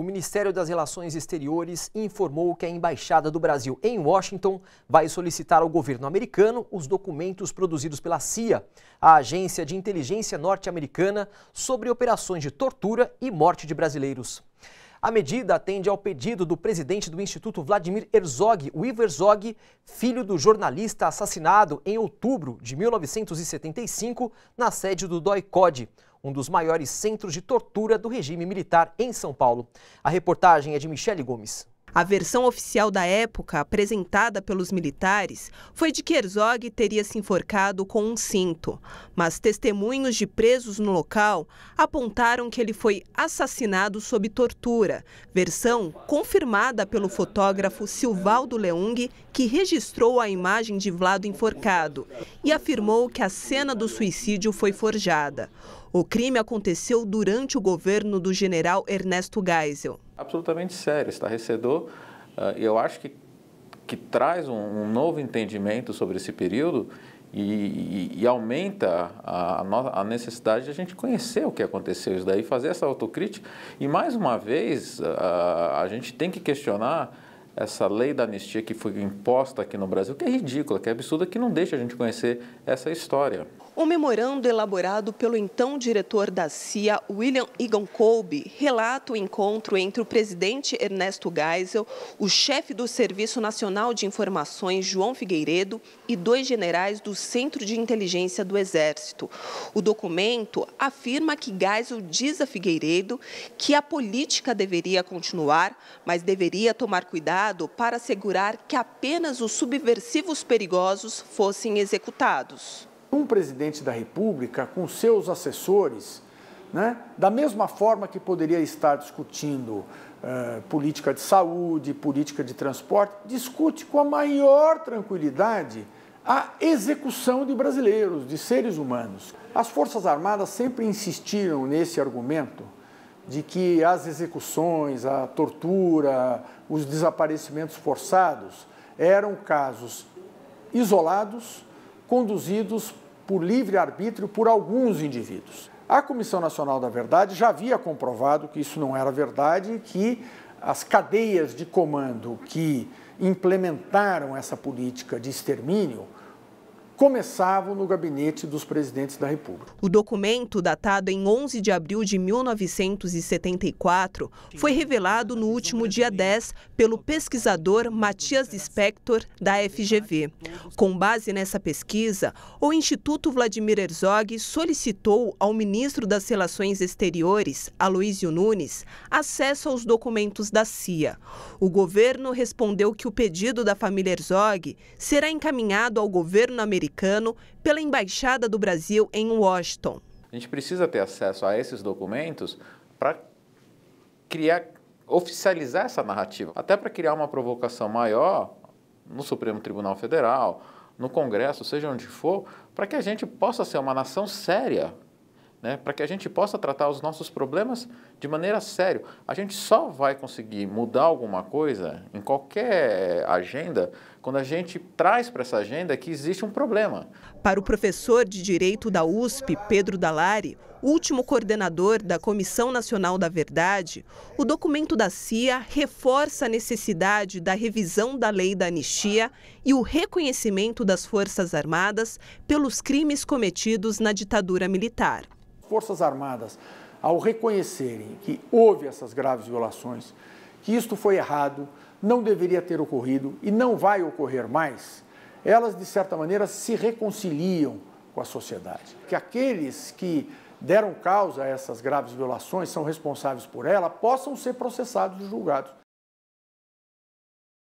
o Ministério das Relações Exteriores informou que a Embaixada do Brasil em Washington vai solicitar ao governo americano os documentos produzidos pela CIA, a agência de inteligência norte-americana, sobre operações de tortura e morte de brasileiros. A medida atende ao pedido do presidente do Instituto Vladimir Herzog, o Ivo Herzog, filho do jornalista assassinado em outubro de 1975 na sede do DOI-CODE, um dos maiores centros de tortura do regime militar em São Paulo. A reportagem é de Michele Gomes. A versão oficial da época, apresentada pelos militares, foi de que Herzog teria se enforcado com um cinto, mas testemunhos de presos no local apontaram que ele foi assassinado sob tortura, versão confirmada pelo fotógrafo Silvaldo Leung, que registrou a imagem de Vlado enforcado e afirmou que a cena do suicídio foi forjada. O crime aconteceu durante o governo do general Ernesto Geisel. Absolutamente sério, estarrecedor. Ah, eu acho que, que traz um, um novo entendimento sobre esse período e, e, e, aumenta a, a, necessidade de a gente conhecer o que aconteceu isso daí, fazer essa autocrítica. E mais uma vez, a, ah, a gente tem que questionar essa lei da anistia que foi imposta aqui no Brasil, que é ridícula, que é absurda, que não deixa a gente conhecer essa história. O memorando elaborado pelo então diretor da CIA, William Egan Colby, relata o encontro entre o presidente Ernesto Geisel, o chefe do Serviço Nacional de Informações, João Figueiredo, e dois generais do Centro de Inteligência do Exército. O documento afirma que Geisel diz a Figueiredo que a política deveria continuar, mas deveria tomar cuidado para assegurar que apenas os subversivos perigosos fossem executados. Um presidente da República, com seus assessores, né, da mesma forma que poderia estar discutindo eh, política de saúde, política de transporte, discute com a maior tranquilidade a execução de brasileiros, de seres humanos. As Forças Armadas sempre insistiram nesse argumento de que as execuções, a tortura, os desaparecimentos forçados eram casos isolados, conduzidos por livre arbítrio por alguns indivíduos. A Comissão Nacional da Verdade já havia comprovado que isso não era verdade e que as cadeias de comando que implementaram essa política de extermínio começavam no gabinete dos presidentes da República. O documento, datado em 11 de abril de 1974, foi revelado no último dia 10 pelo pesquisador Matias Spector, da FGV. Com base nessa pesquisa, o Instituto Vladimir Herzog solicitou ao ministro das Relações Exteriores, Aloysio Nunes, acesso aos documentos da CIA. O governo respondeu que o pedido da família Herzog será encaminhado ao governo americano americano pela Embaixada do Brasil em Washington. A gente precisa ter acesso a esses documentos para criar, oficializar essa narrativa, até para criar uma provocação maior no Supremo Tribunal Federal, no Congresso, seja onde for, para que a gente possa ser uma nação séria, né? para que a gente possa tratar os nossos problemas de maneira séria. A gente só vai conseguir mudar alguma coisa em qualquer agenda quando a gente traz para essa agenda que existe um problema. Para o professor de Direito da USP, Pedro Dalari, último coordenador da Comissão Nacional da Verdade, o documento da CIA reforça a necessidade da revisão da lei da anistia e o reconhecimento das Forças Armadas pelos crimes cometidos na ditadura militar. Forças Armadas, ao reconhecerem que houve essas graves violações que isto foi errado, não deveria ter ocorrido e não vai ocorrer mais, elas, de certa maneira, se reconciliam com a sociedade. Que aqueles que deram causa a essas graves violações, são responsáveis por ela, possam ser processados e julgados.